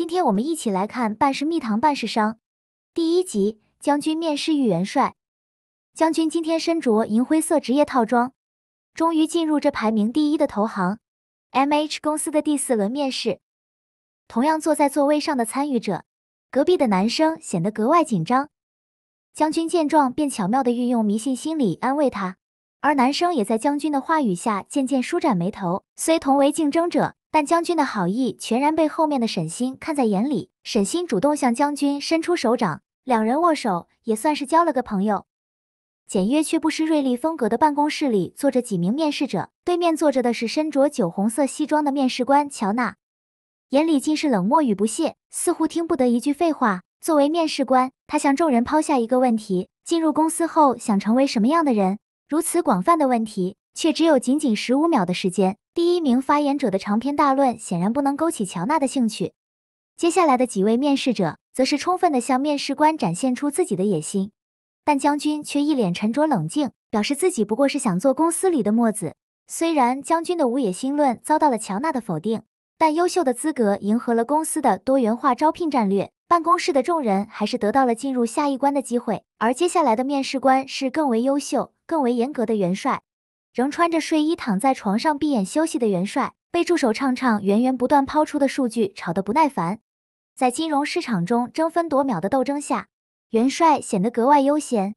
今天我们一起来看《半是蜜糖半是伤》，第一集：将军面试玉元帅。将军今天身着银灰色职业套装，终于进入这排名第一的投行 M H 公司的第四轮面试。同样坐在座位上的参与者，隔壁的男生显得格外紧张。将军见状，便巧妙地运用迷信心理安慰他，而男生也在将军的话语下渐渐舒展眉头。虽同为竞争者。但将军的好意全然被后面的沈星看在眼里，沈星主动向将军伸出手掌，两人握手也算是交了个朋友。简约却不失锐利风格的办公室里坐着几名面试者，对面坐着的是身着酒红色西装的面试官乔纳，眼里尽是冷漠与不屑，似乎听不得一句废话。作为面试官，他向众人抛下一个问题：进入公司后想成为什么样的人？如此广泛的问题，却只有仅仅十五秒的时间。第一名发言者的长篇大论显然不能勾起乔纳的兴趣，接下来的几位面试者则是充分的向面试官展现出自己的野心，但将军却一脸沉着冷静，表示自己不过是想做公司里的墨子。虽然将军的无野心论遭到了乔纳的否定，但优秀的资格迎合了公司的多元化招聘战略，办公室的众人还是得到了进入下一关的机会。而接下来的面试官是更为优秀、更为严格的元帅。仍穿着睡衣躺在床上闭眼休息的元帅，被助手唱唱源源不断抛出的数据吵得不耐烦。在金融市场中争分夺秒的斗争下，元帅显得格外悠闲，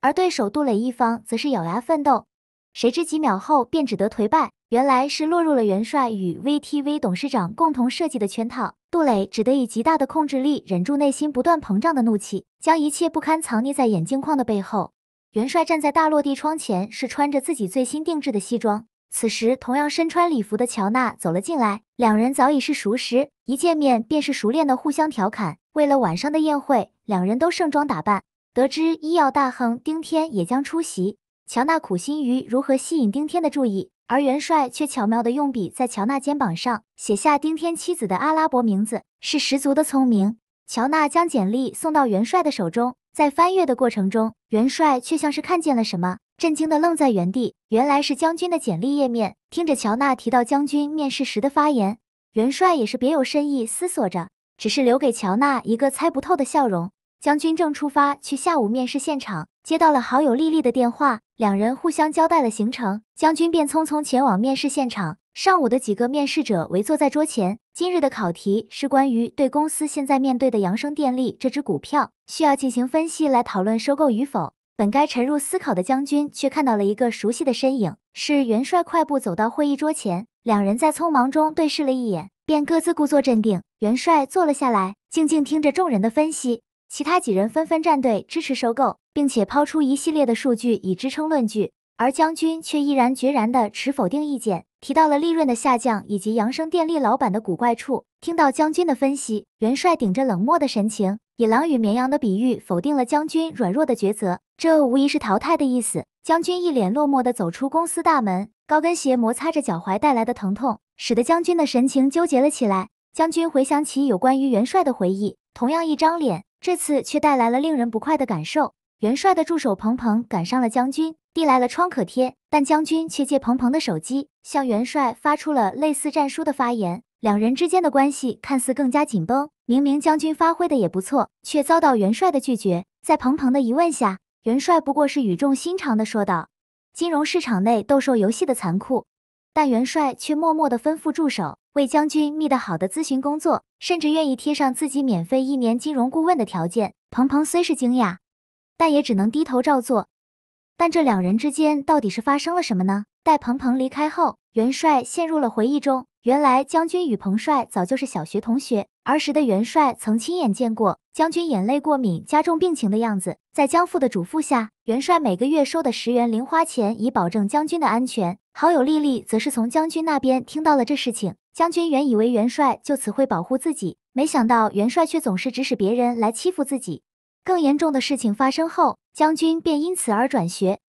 而对手杜磊一方则是咬牙奋斗。谁知几秒后便只得颓败，原来是落入了元帅与 VTV 董事长共同设计的圈套。杜磊只得以极大的控制力忍住内心不断膨胀的怒气，将一切不堪藏匿在眼镜框的背后。元帅站在大落地窗前，是穿着自己最新定制的西装。此时，同样身穿礼服的乔纳走了进来。两人早已是熟识，一见面便是熟练的互相调侃。为了晚上的宴会，两人都盛装打扮。得知医药大亨丁天也将出席，乔纳苦心于如何吸引丁天的注意，而元帅却巧妙的用笔在乔纳肩膀上写下丁天妻子的阿拉伯名字，是十足的聪明。乔纳将简历送到元帅的手中。在翻阅的过程中，元帅却像是看见了什么，震惊的愣在原地。原来是将军的简历页面。听着乔纳提到将军面试时的发言，元帅也是别有深意，思索着，只是留给乔纳一个猜不透的笑容。将军正出发去下午面试现场，接到了好友丽丽的电话，两人互相交代了行程，将军便匆匆前往面试现场。上午的几个面试者围坐在桌前。今日的考题是关于对公司现在面对的扬升电力这只股票需要进行分析，来讨论收购与否。本该沉入思考的将军，却看到了一个熟悉的身影，是元帅。快步走到会议桌前，两人在匆忙中对视了一眼，便各自故作镇定。元帅坐了下来，静静听着众人的分析。其他几人纷纷站队支持收购，并且抛出一系列的数据以支撑论据。而将军却毅然决然地持否定意见，提到了利润的下降以及扬声电力老板的古怪处。听到将军的分析，元帅顶着冷漠的神情，以狼与绵羊的比喻否定了将军软弱的抉择，这无疑是淘汰的意思。将军一脸落寞地走出公司大门，高跟鞋摩擦着脚踝带来的疼痛，使得将军的神情纠结了起来。将军回想起有关于元帅的回忆，同样一张脸，这次却带来了令人不快的感受。元帅的助手鹏鹏赶上了将军，递来了创可贴，但将军却借鹏鹏的手机向元帅发出了类似战书的发言。两人之间的关系看似更加紧绷，明明将军发挥的也不错，却遭到元帅的拒绝。在鹏鹏的疑问下，元帅不过是语重心长的说道：“金融市场内斗兽游戏的残酷。”但元帅却默默的吩咐助手为将军觅得好的咨询工作，甚至愿意贴上自己免费一年金融顾问的条件。鹏鹏虽是惊讶。但也只能低头照做。但这两人之间到底是发生了什么呢？待彭彭离开后，元帅陷入了回忆中。原来将军与彭帅早就是小学同学，儿时的元帅曾亲眼见过将军眼泪过敏加重病情的样子。在江父的嘱咐下，元帅每个月收的十元零花钱，以保证将军的安全。好友丽丽则是从将军那边听到了这事情。将军原以为元帅就此会保护自己，没想到元帅却总是指使别人来欺负自己。更严重的事情发生后，将军便因此而转学。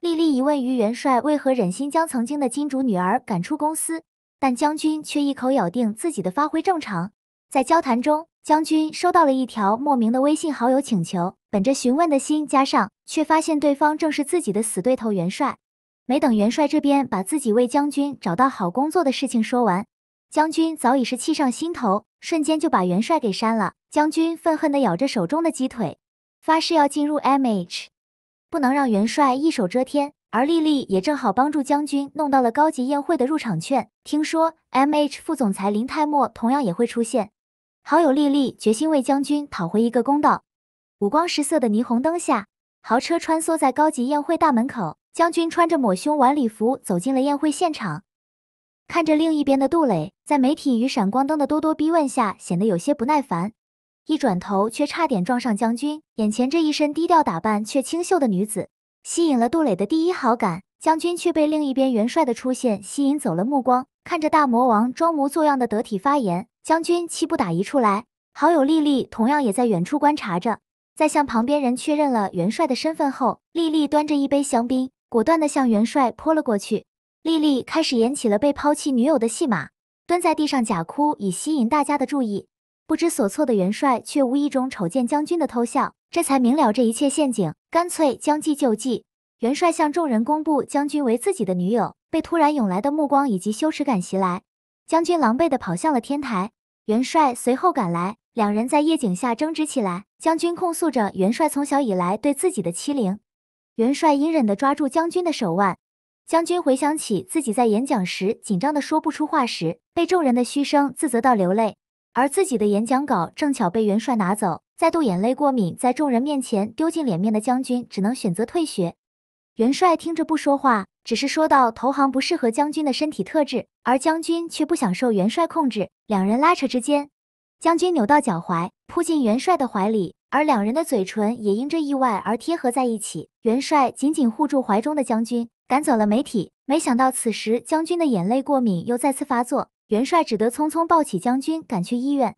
莉莉一问于元帅为何忍心将曾经的金主女儿赶出公司，但将军却一口咬定自己的发挥正常。在交谈中，将军收到了一条莫名的微信好友请求，本着询问的心加上，却发现对方正是自己的死对头元帅。没等元帅这边把自己为将军找到好工作的事情说完。将军早已是气上心头，瞬间就把元帅给删了。将军愤恨地咬着手中的鸡腿，发誓要进入 M H，不能让元帅一手遮天。而丽丽也正好帮助将军弄到了高级宴会的入场券。听说 M H 副总裁林泰莫同样也会出现。好友丽丽决心为将军讨回一个公道。五光十色的霓虹灯下，豪车穿梭在高级宴会大门口。将军穿着抹胸晚礼服走进了宴会现场。看着另一边的杜磊，在媒体与闪光灯的咄咄逼问下，显得有些不耐烦。一转头，却差点撞上将军。眼前这一身低调打扮却清秀的女子，吸引了杜磊的第一好感。将军却被另一边元帅的出现吸引走了目光。看着大魔王装模作样的得体发言，将军气不打一处来。好友丽丽同样也在远处观察着，在向旁边人确认了元帅的身份后，丽丽端着一杯香槟，果断地向元帅泼了过去。丽丽开始演起了被抛弃女友的戏码，蹲在地上假哭，以吸引大家的注意。不知所措的元帅却无意中瞅见将军的偷笑，这才明了这一切陷阱，干脆将计就计。元帅向众人公布将军为自己的女友，被突然涌来的目光以及羞耻感袭来，将军狼狈地跑向了天台。元帅随后赶来，两人在夜景下争执起来。将军控诉着元帅从小以来对自己的欺凌，元帅隐忍地抓住将军的手腕。将军回想起自己在演讲时紧张的说不出话时，被众人的嘘声自责到流泪，而自己的演讲稿正巧被元帅拿走，再度眼泪过敏，在众人面前丢尽脸面的将军只能选择退学。元帅听着不说话，只是说到投行不适合将军的身体特质，而将军却不想受元帅控制，两人拉扯之间，将军扭到脚踝，扑进元帅的怀里，而两人的嘴唇也因这意外而贴合在一起。元帅紧紧护住怀中的将军。赶走了媒体，没想到此时将军的眼泪过敏又再次发作，元帅只得匆匆抱起将军赶去医院。